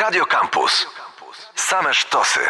Radio Campus. Same sztosy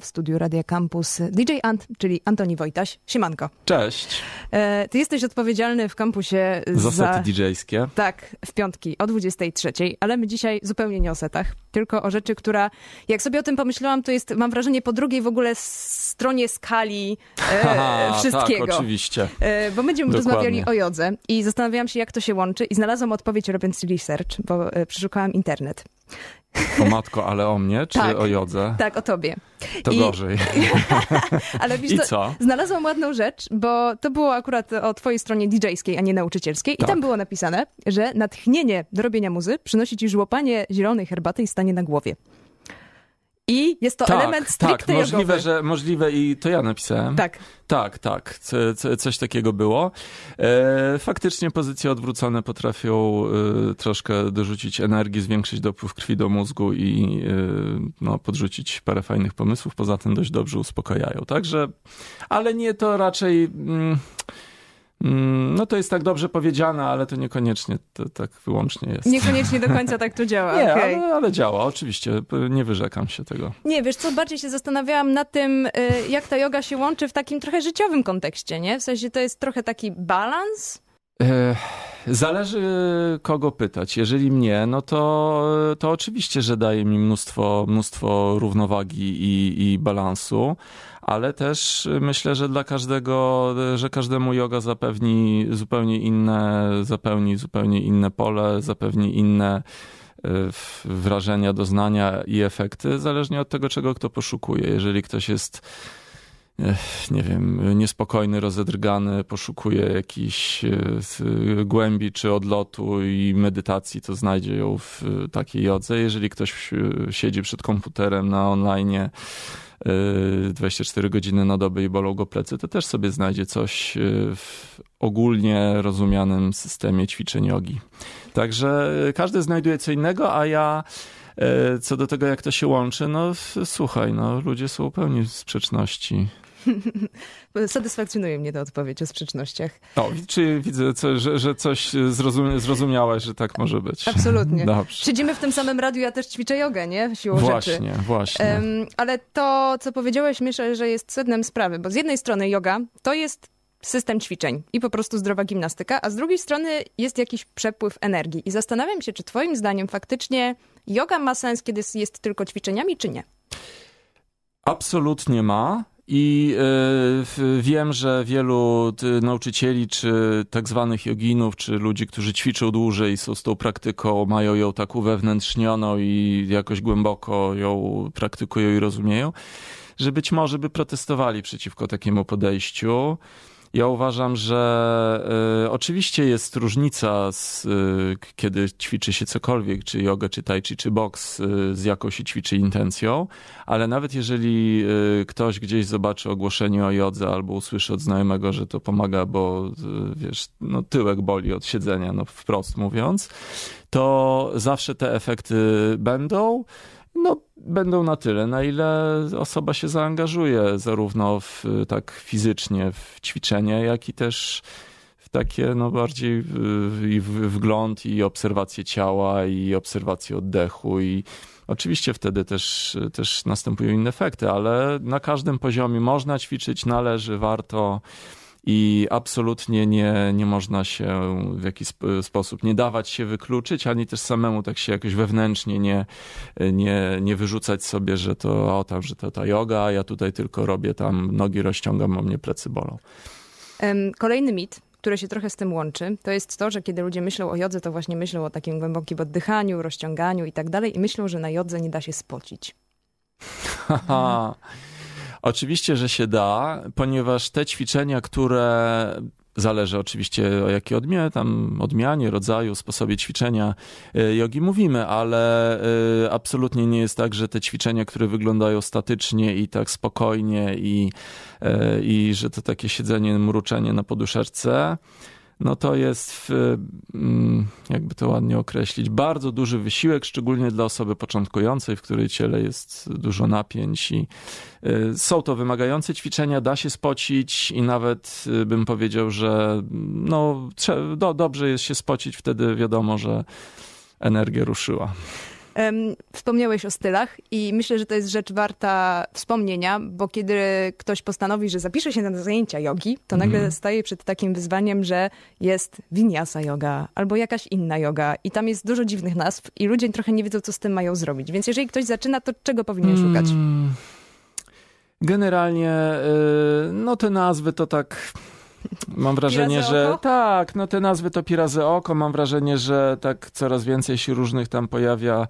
w studiu Radia Campus DJ Ant, czyli Antoni Wojtaś. Siemanko. Cześć. E, ty jesteś odpowiedzialny w kampusie za... sety DJ-skie. Tak, w piątki o 23, ale my dzisiaj zupełnie nie o setach, tylko o rzeczy, która, jak sobie o tym pomyślałam, to jest, mam wrażenie, po drugiej w ogóle stronie skali e, tak, wszystkiego. Tak, oczywiście. E, bo będziemy Dokładnie. rozmawiali o jodze i zastanawiałam się, jak to się łączy i znalazłam odpowiedź robiąc research, bo e, przeszukałam internet. O matko, ale o mnie, czy tak, o jodze? Tak, o tobie to I... gorzej. Ale wiesz, I co? znalazłam ładną rzecz, bo to było akurat o twojej stronie DJ-skiej, a nie nauczycielskiej. Tak. I tam tak. było napisane, że natchnienie do robienia muzy przynosi ci żłopanie zielonej herbaty i stanie na głowie. I jest to tak, element tak, stricte Tak, możliwe, jogowy. że możliwe i to ja napisałem. Tak. Tak, tak, co, co, coś takiego było. E, faktycznie pozycje odwrócone potrafią e, troszkę dorzucić energii, zwiększyć dopływ krwi do mózgu i e, no, podrzucić parę fajnych pomysłów. Poza tym dość dobrze uspokajają. Także, ale nie to raczej, mm, Mm, no to jest tak dobrze powiedziane, ale to niekoniecznie to tak wyłącznie jest. Niekoniecznie do końca tak to działa. Nie, okay. ale, ale, działa, oczywiście. Nie wyrzekam się tego. Nie, wiesz co, bardziej się zastanawiałam na tym, y, jak ta yoga się łączy w takim trochę życiowym kontekście, nie? W sensie to jest trochę taki balans, E, zależy kogo pytać. Jeżeli mnie, no to, to oczywiście, że daje mi mnóstwo, mnóstwo równowagi i, i balansu, ale też myślę, że dla każdego, że każdemu yoga zapewni zupełnie inne, zapełni zupełnie inne pole, zapewni inne e, wrażenia, doznania i efekty, zależnie od tego, czego kto poszukuje. Jeżeli ktoś jest nie wiem, niespokojny, rozedrgany, poszukuje jakiejś e, e, głębi czy odlotu i medytacji, to znajdzie ją w e, takiej jodze. Jeżeli ktoś siedzi przed komputerem na online 24 godziny na dobę i bolą go plecy, to też sobie znajdzie coś w ogólnie rozumianym systemie ćwiczeń jogi. Także każdy znajduje co innego, a ja E, co do tego, jak to się łączy, no słuchaj, no ludzie są pełni sprzeczności. Satysfakcjonuje mnie ta odpowiedź o sprzecznościach. No, czy widzę, co, że, że, coś zrozum zrozumiałaś, że tak może być. Absolutnie. Dobrze. Siedzimy w tym samym radiu, ja też ćwiczę jogę, nie? Siłą właśnie, rzeczy. Właśnie, właśnie. Um, ale to, co powiedziałeś, myślę, że jest sednem sprawy, bo z jednej strony yoga to jest system ćwiczeń i po prostu zdrowa gimnastyka, a z drugiej strony jest jakiś przepływ energii. I zastanawiam się, czy twoim zdaniem faktycznie Yoga ma sens, kiedy jest tylko ćwiczeniami, czy nie? Absolutnie ma. I y, wiem, że wielu ty, nauczycieli, czy tak zwanych joginów, czy ludzi, którzy ćwiczą dłużej, są z tą praktyką, mają ją tak uwewnętrznioną i jakoś głęboko ją praktykują i rozumieją, że być może by protestowali przeciwko takiemu podejściu. Ja uważam, że y, oczywiście jest różnica, z, y, kiedy ćwiczy się cokolwiek, czy jogę, czy tai chi, czy boks, y, z jaką się ćwiczy intencją, ale nawet jeżeli y, ktoś gdzieś zobaczy ogłoszenie o jodze albo usłyszy od znajomego, że to pomaga, bo y, wiesz, no, tyłek boli od siedzenia, no wprost mówiąc, to zawsze te efekty będą. No, będą na tyle, na ile osoba się zaangażuje, zarówno w, tak fizycznie w ćwiczenie, jak i też w takie no, bardziej i wgląd i obserwację ciała i obserwację oddechu i Oczywiście wtedy też, też następują inne efekty, ale na każdym poziomie można ćwiczyć, należy, warto i absolutnie nie, nie można się w jakiś sposób nie dawać się wykluczyć, ani też samemu tak się jakoś wewnętrznie nie, nie, nie wyrzucać sobie, że to o tam, że to ta yoga, ja tutaj tylko robię tam, nogi rozciągam, a mnie plecy bolą. Kolejny mit, który się trochę z tym łączy, to jest to, że kiedy ludzie myślą o jodze, to właśnie myślą o takim głębokim oddychaniu, rozciąganiu i tak dalej i myślą, że na jodze nie da się spocić. Haha. Mhm. Oczywiście, że się da, ponieważ te ćwiczenia, które Zależy oczywiście o jakiej odmianie, tam odmianie, rodzaju, sposobie ćwiczenia y, jogi mówimy, ale y, absolutnie nie jest tak, że te ćwiczenia, które wyglądają statycznie i tak spokojnie i, y, i że to takie siedzenie, mruczenie na poduszeczce, no to jest, mm, jakby to ładnie określić, bardzo duży wysiłek, szczególnie dla osoby początkującej, w której ciele jest dużo napięć i y, są to wymagające ćwiczenia, da się spocić i nawet y, bym powiedział, że no, do, dobrze jest się spocić, wtedy wiadomo, że energia ruszyła. Wspomniałeś o stylach i myślę, że to jest rzecz warta wspomnienia, bo kiedy ktoś postanowi, że zapisze się na zajęcia jogi, to nagle mhm. staje przed takim wyzwaniem, że jest vinyasa yoga albo jakaś inna yoga i tam jest dużo dziwnych nazw i ludzie trochę nie wiedzą, co z tym mają zrobić. Więc jeżeli ktoś zaczyna, to czego powinien mm. szukać? Generalnie y, no te nazwy to tak Mam wrażenie, że tak, no te nazwy to pirazy oko. Mam wrażenie, że tak coraz więcej się różnych tam pojawia e,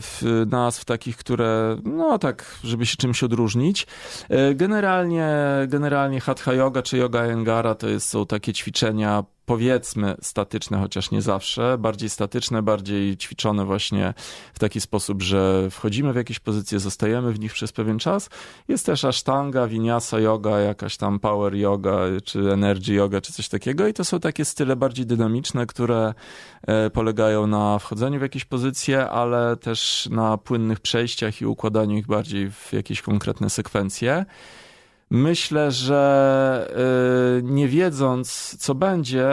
w nazw takich, które no tak, żeby się czymś odróżnić. E, generalnie, generalnie Hatha Yoga czy Yoga Engara to jest, są takie ćwiczenia powiedzmy statyczne, chociaż nie zawsze, bardziej statyczne, bardziej ćwiczone właśnie w taki sposób, że wchodzimy w jakieś pozycje, zostajemy w nich przez pewien czas. Jest też asztanga, vinyasa yoga, jakaś tam power yoga, czy energy yoga, czy coś takiego i to są takie style bardziej dynamiczne, które e, polegają na wchodzeniu w jakieś pozycje, ale też na płynnych przejściach i układaniu ich bardziej w jakieś konkretne sekwencje. Myślę, że y, nie wiedząc, co będzie,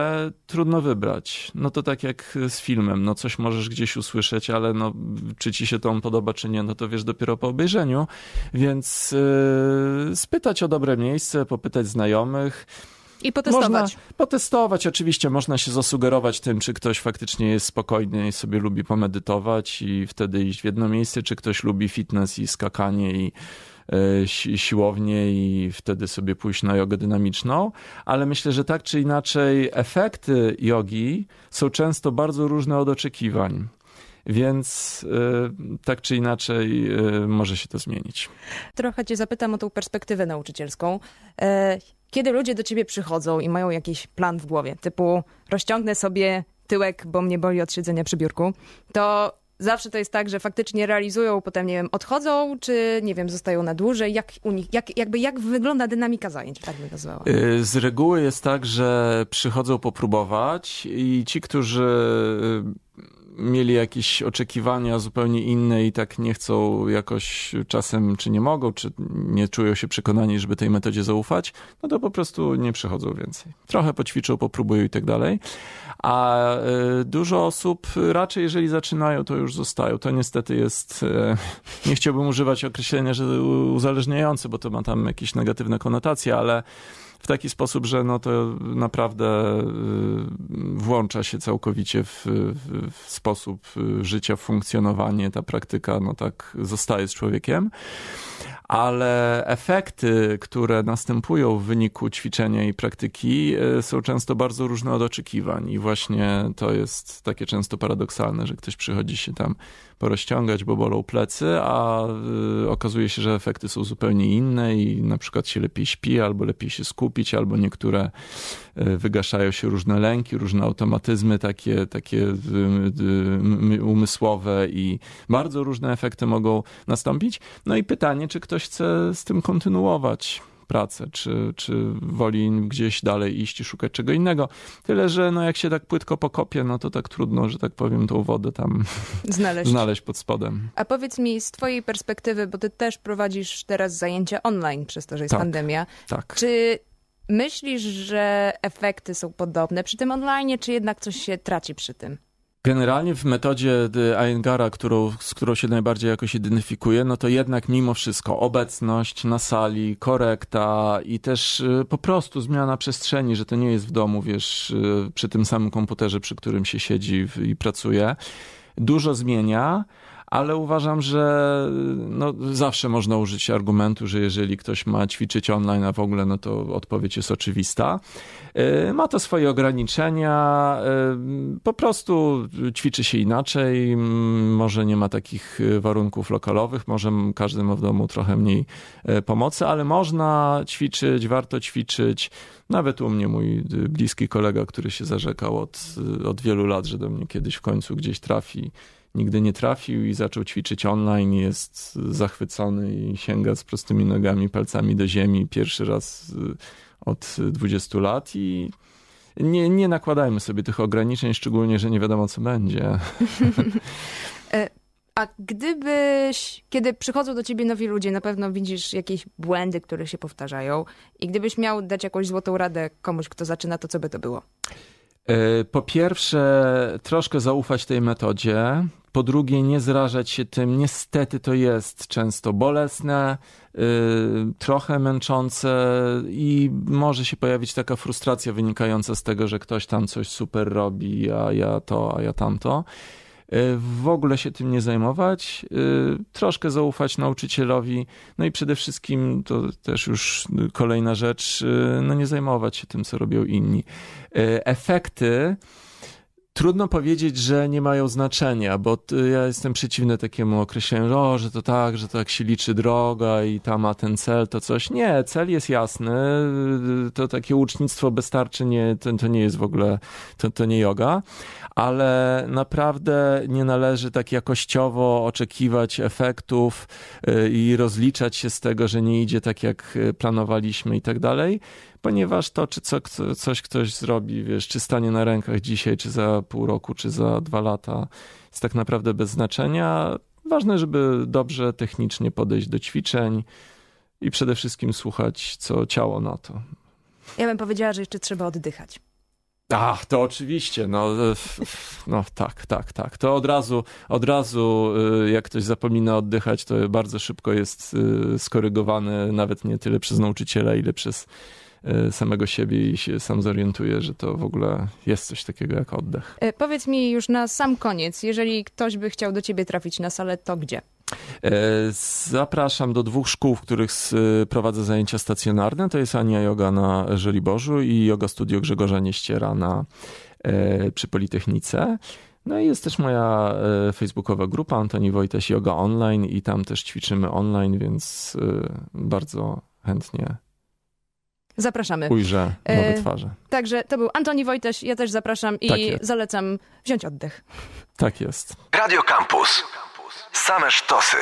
trudno wybrać. No to tak jak z filmem, no coś możesz gdzieś usłyszeć, ale no, czy ci się to podoba, czy nie, no to wiesz dopiero po obejrzeniu. Więc y, spytać o dobre miejsce, popytać znajomych. I potestować. Można potestować, oczywiście. Można się zasugerować tym, czy ktoś faktycznie jest spokojny i sobie lubi pomedytować i wtedy iść w jedno miejsce, czy ktoś lubi fitness i skakanie i E, siłownie siłownię i wtedy sobie pójść na jogę dynamiczną, ale myślę, że tak czy inaczej efekty jogi są często bardzo różne od oczekiwań. Więc e, tak czy inaczej e, może się to zmienić. Trochę Cię zapytam o tą perspektywę nauczycielską. kiedy ludzie do Ciebie przychodzą i mają jakiś plan w głowie, typu rozciągnę sobie tyłek, bo mnie boli od siedzenia przy biurku, to Zawsze to jest tak, że faktycznie realizują, potem, nie wiem, odchodzą, czy, nie wiem, zostają na dłużej. Jak u nich, jak, jakby jak wygląda dynamika zajęć, tak bym nazwała? Y, z reguły jest tak, że przychodzą popróbować i ci, którzy y, mieli jakieś oczekiwania zupełnie inne i tak nie chcą jakoś czasem, czy nie mogą, czy nie czują się przekonani, żeby tej metodzie zaufać, no to po prostu nie przychodzą więcej. Trochę poćwiczą, popróbują i tak dalej a y, dużo osób raczej, jeżeli zaczynają, to już zostają. To niestety jest, y, nie chciałbym używać określenia, że uzależniające, bo to ma tam jakieś negatywne konotacje, ale w taki sposób, że no to naprawdę y, włącza się całkowicie w, w, w, sposób życia, funkcjonowanie, ta praktyka no tak zostaje z człowiekiem. Ale efekty, które następują w wyniku ćwiczenia i praktyki są często bardzo różne od oczekiwań i właśnie to jest takie często paradoksalne, że ktoś przychodzi się tam porozciągać, bo bolą plecy, a y, okazuje się, że efekty są zupełnie inne i na przykład się lepiej śpi, albo lepiej się skupić, albo niektóre y, wygaszają się różne lęki, różne automatyzmy takie, takie y, umysłowe i bardzo różne efekty mogą nastąpić. No i pytanie, czy ktoś chce z tym kontynuować? pracę, czy, czy woli gdzieś dalej iść i szukać czego innego. Tyle, że no jak się tak płytko pokopie, no to tak trudno, że tak powiem, tą wodę tam znaleźć, znaleźć pod spodem. A powiedz mi z twojej perspektywy, bo ty też prowadzisz teraz zajęcia online przez to, że jest tak, pandemia. Tak. Czy myślisz, że efekty są podobne przy tym online, czy jednak coś się traci przy tym? Generalnie w metodzie y, Ayengara, którą, z którą się najbardziej jakoś identyfikuję, no to jednak mimo wszystko obecność na sali, korekta i też y, po prostu zmiana przestrzeni, że to nie jest w domu, wiesz, y, przy tym samym komputerze, przy którym się siedzi i pracuje, dużo zmienia ale uważam, że no, zawsze można użyć argumentu, że jeżeli ktoś ma ćwiczyć online, a w ogóle, no to odpowiedź jest oczywista. E, ma to swoje ograniczenia, e, po prostu ćwiczy się inaczej, może nie ma takich e, warunków lokalowych, może każdy ma w domu trochę mniej pomocy, ale można ćwiczyć, warto ćwiczyć. Nawet u mnie mój bliski kolega, który się zarzekał od, od wielu lat, że do mnie kiedyś w końcu gdzieś trafi, nigdy nie trafił i zaczął ćwiczyć online, jest zachwycony i sięga z prostymi nogami, palcami do ziemi pierwszy raz y, od 20 lat i nie, nie nakładajmy sobie tych ograniczeń, szczególnie, że nie wiadomo co będzie. E, a gdybyś, kiedy przychodzą do ciebie nowi ludzie, na pewno widzisz jakieś błędy, które się powtarzają i gdybyś miał dać jakąś złotą radę komuś, kto zaczyna, to co by to było? E, po pierwsze, troszkę zaufać tej metodzie. Po drugie, nie zrażać się tym. Niestety to jest często bolesne, e, trochę męczące i może się pojawić taka frustracja wynikająca z tego, że ktoś tam coś super robi, a ja to, a ja tamto. Y, w ogóle się tym nie zajmować, y, troszkę zaufać nauczycielowi, no i przede wszystkim, to też już kolejna rzecz, y, no nie zajmować się tym, co robią inni. Efekty Trudno powiedzieć, że nie mają znaczenia, bo ja jestem przeciwny takiemu określeniu, o, że to tak, że to jak się liczy droga i ta ma ten cel, to coś. Nie, cel jest jasny, to takie ucznictwo bez tarczy nie, to, to nie jest w ogóle, to, to nie yoga, ale naprawdę nie należy tak jakościowo oczekiwać efektów y, i rozliczać się z tego, że nie idzie tak jak y, planowaliśmy i tak dalej ponieważ to, czy co, coś ktoś zrobi, wiesz, czy stanie na rękach dzisiaj, czy za pół roku, czy za dwa lata, jest tak naprawdę bez znaczenia. Ważne, żeby dobrze technicznie podejść do ćwiczeń i przede wszystkim słuchać, co ciało na to. Ja bym powiedziała, że jeszcze trzeba oddychać. Ach, to oczywiście, no, e, no tak, tak, tak. To od razu, od razu, e, jak ktoś zapomina oddychać, to bardzo szybko jest e, skorygowane, nawet nie tyle przez nauczyciela, ile przez E, samego siebie i się sam zorientuje, że to w ogóle jest coś takiego jak oddech. E, powiedz mi już na sam koniec, jeżeli ktoś by chciał do ciebie trafić na salę, to gdzie? E, zapraszam do dwóch szkół, w których prowadzę zajęcia stacjonarne. To jest Ania Yoga na Żoliborzu i Yoga Studio Grzegorza Nieściera na, przy Politechnice. No i jest też moja facebookowa grupa Antoni Wojtaś Yoga Online i tam też ćwiczymy online, więc bardzo chętnie Zapraszamy. Ujrzę e, nowe twarze. Także to był Antoni Wojteś, ja też zapraszam i tak zalecam wziąć oddech. Tak jest. Radio Campus. Same sztosy.